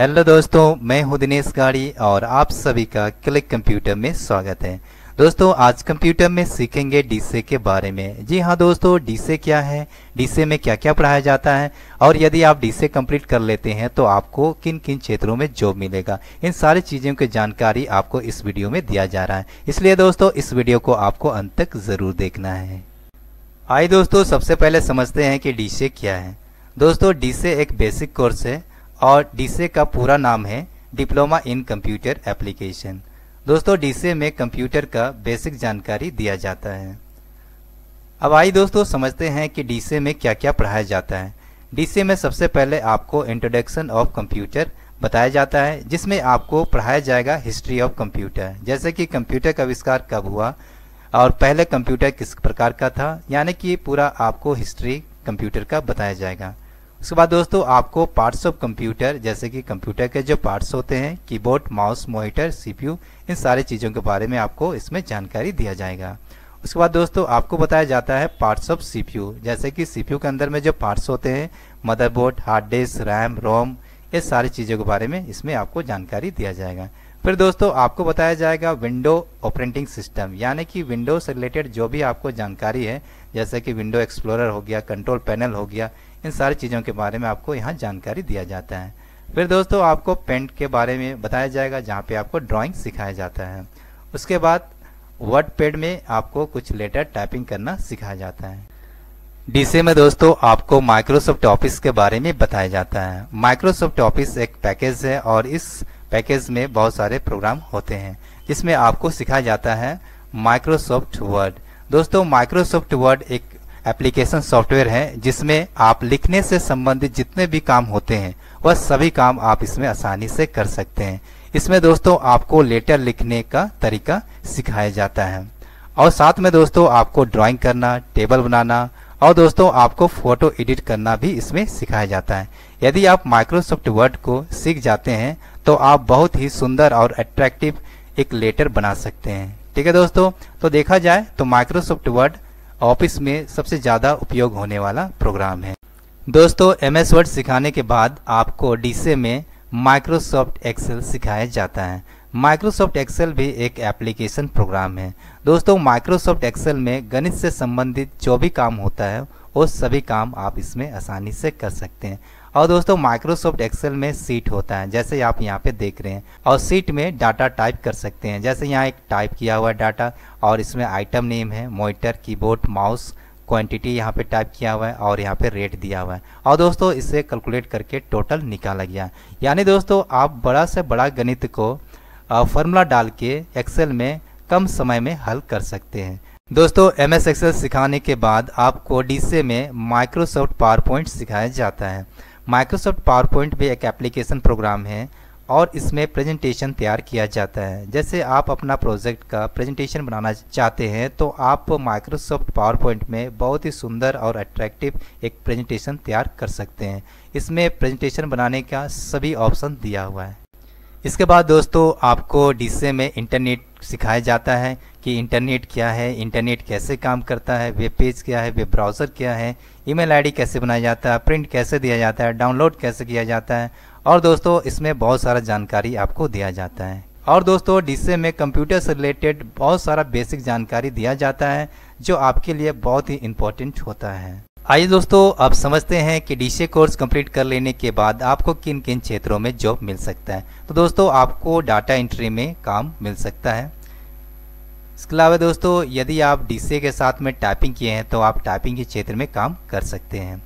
hello दोस्तों मैं हूं दिनेश गाड़ी और आप सभी का क्लिक कंप्यूटर में स्वागत है दोस्तों आज कंप्यूटर में सीखेंगे डीसे के बारे में जी हाँ दोस्तों डीसे क्या है डीसे में क्या क्या पढ़ाया जाता है और यदि आप डीसे कंप्लीट कर लेते हैं तो आपको किन किन क्षेत्रों में जॉब मिलेगा इन सारी चीज़ों की जानकारी आपको इस वीडियो में दिया जा रहा है इसलिए दोस्तों इस वीडियो को आपको अंत तक ज़रूर देखना है आई दोस्तों सबसे पहले समझते हैं कि डीसे क्या है दोस्तों डीसे एक बेसिक कोर्स है और डीसे का पूरा नाम है डिप्लोमा इन कंप्यूटर एप्लीकेशन दोस्तों डीसे में कंप्यूटर का बेसिक जानकारी दिया जाता है अब आइए दोस्तों समझते हैं कि डीसे में क्या क्या पढ़ाया जाता है डीसे में सबसे पहले आपको इंट्रोडक्शन ऑफ कंप्यूटर बताया जाता है जिसमें आपको पढ़ाया जाएगा हिस्ट्री ऑफ कंप्यूटर जैसे कि कंप्यूटर का आविष्कार कब हुआ और पहले कंप्यूटर किस प्रकार का था यानी कि पूरा आपको हिस्ट्री कंप्यूटर का बताया जाएगा उसके बाद दोस्तों आपको पार्ट्स ऑफ कंप्यूटर जैसे कि कंप्यूटर के जो पार्ट्स होते हैं कीबोर्ड माउस मोनिटर सीपीयू इन सारी चीज़ों के बारे में आपको इसमें जानकारी दिया जाएगा उसके बाद दोस्तों आपको बताया जाता है पार्ट्स ऑफ सीपीयू जैसे कि सीपीयू के अंदर में जो पार्ट्स होते हैं motherboard hard disk RAM ROM ये सारी चीज़ों के बारे में इसमें आपको जानकारी दिया जाएगा फिर दोस्तों आपको बताया जाएगा विंडो ऑपरेटिंग सिस्टम यानी कि विंडो से रिलेटेड जो भी आपको जानकारी है जैसे कि विंडो एक्सप्लोरर हो गया कंट्रोल पैनल हो गया इन सारी चीज़ों के बारे में आपको यहाँ जानकारी दिया जाता है फिर दोस्तों आपको पेंट के बारे में बताया जाएगा जहाँ पे आपको ड्राइंग सिखाया जाता है उसके बाद वर्ड पेड में आपको कुछ लेटर टाइपिंग करना सिखाया जाता है डीसी में दोस्तों आपको माइक्रोसॉफ्ट ऑफिस के बारे में बताया जाता है माइक्रोसॉफ्ट ऑफिस एक पैकेज है और इस पैकेज में बहुत सारे प्रोग्राम होते हैं जिसमें आपको सिखाया जाता है माइक्रोसॉफ्ट वर्ड दोस्तों माइक्रोसॉफ्ट वर्ड एक एप्लीकेशन सॉफ्टवेयर है जिसमें आप लिखने से संबंधित जितने भी काम होते हैं वह सभी काम आप इसमें आसानी से कर सकते हैं इसमें दोस्तों आपको लेटर लिखने का तरीका सिखाया जाता है और साथ में दोस्तों आपको ड्राइंग करना टेबल बनाना और दोस्तों आपको फोटो एडिट करना भी इसमें सिखाया जाता है यदि आप माइक्रोसॉफ्ट वर्ड को सीख जाते हैं तो आप बहुत ही सुंदर और अट्रैक्टिव एक लेटर बना सकते हैं ठीक है दोस्तों तो देखा जाए तो माइक्रोसॉफ्ट वर्ड ऑफिस में सबसे ज़्यादा उपयोग होने वाला प्रोग्राम है दोस्तों एम एस वर्ड सिखाने के बाद आपको डीसे में माइक्रोसॉफ्ट एक्सेल सिखाया जाता है माइक्रोसॉफ्ट एक्सेल भी एक एप्लीकेशन प्रोग्राम है दोस्तों माइक्रोसॉफ्ट एक्सेल में गणित से संबंधित जो भी काम होता है वो सभी काम आप इसमें आसानी से कर सकते हैं और दोस्तों माइक्रोसॉफ्ट एक्सेल में सीट होता है जैसे आप यहाँ पे देख रहे हैं और सीट में डाटा टाइप कर सकते हैं जैसे यहाँ एक टाइप किया हुआ डाटा और इसमें आइटम नेम है मोइटर कीबोर्ड माउस क्वांटिटी यहाँ पे टाइप किया हुआ है और यहाँ पे रेट दिया हुआ है और दोस्तों इसे कैलकुलेट करके टोटल निकाला गया यानी दोस्तों आप बड़ा से बड़ा गणित को फॉर्मूला डाल के एक्सेल में कम समय में हल कर सकते हैं दोस्तों एम एस एक्सेल सिखाने के बाद आपको से में माइक्रोसॉफ्ट पावर पॉइंट सिखाया जाता है माइक्रोसॉफ्ट पावर पॉइंट भी एक एप्लीकेशन प्रोग्राम है और इसमें प्रेजेंटेशन तैयार किया जाता है जैसे आप अपना प्रोजेक्ट का प्रेजेंटेशन बनाना चाहते हैं तो आप माइक्रोसॉफ्ट पावर पॉइंट में बहुत ही सुंदर और अट्रैक्टिव एक प्रेजेंटेशन तैयार कर सकते हैं इसमें प्रेजेंटेशन बनाने का सभी ऑप्शन दिया हुआ है इसके बाद दोस्तों आपको डीसे में इंटरनेट सिखाया जाता है कि इंटरनेट क्या है इंटरनेट कैसे काम करता है वेब पेज क्या है वेब ब्राउज़र क्या है ईमेल आईडी कैसे बनाया जाता है प्रिंट कैसे दिया जाता है डाउनलोड कैसे किया जाता है और दोस्तों इसमें बहुत सारा जानकारी आपको दिया जाता है और दोस्तों डिस्से में कंप्यूटर से रिलेटेड बहुत सारा बेसिक जानकारी दिया जाता है जो आपके लिए बहुत ही इम्पोर्टेंट होता है आइए दोस्तों आप समझते हैं कि डी कोर्स कंप्लीट कर लेने के बाद आपको किन किन क्षेत्रों में जॉब मिल सकता है तो दोस्तों आपको डाटा एंट्री में काम मिल सकता है इसके अलावा दोस्तों यदि आप डी के साथ में टाइपिंग किए हैं तो आप टाइपिंग के क्षेत्र में काम कर सकते हैं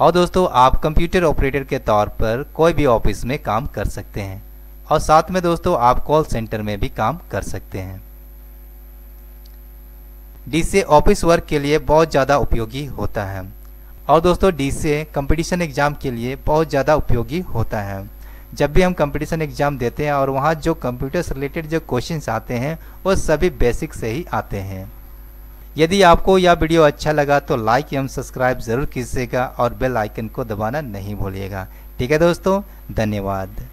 और दोस्तों आप कंप्यूटर ऑपरेटर के तौर पर कोई भी ऑफिस में काम कर सकते हैं और साथ में दोस्तों आप कॉल सेंटर में भी काम कर सकते हैं डीसी ऑफिस वर्क के लिए बहुत ज़्यादा उपयोगी होता है और दोस्तों डीसी कंपटीशन एग्ज़ाम के लिए बहुत ज़्यादा उपयोगी होता है जब भी हम कंपटीशन एग्ज़ाम देते हैं और वहाँ जो कंप्यूटर से रिलेटेड जो क्वेश्चंस आते हैं वो सभी बेसिक से ही आते हैं यदि आपको यह वीडियो अच्छा लगा तो लाइक एवं सब्सक्राइब ज़रूर कीजिएगा और बेल आइकन को दबाना नहीं भूलिएगा ठीक है दोस्तों धन्यवाद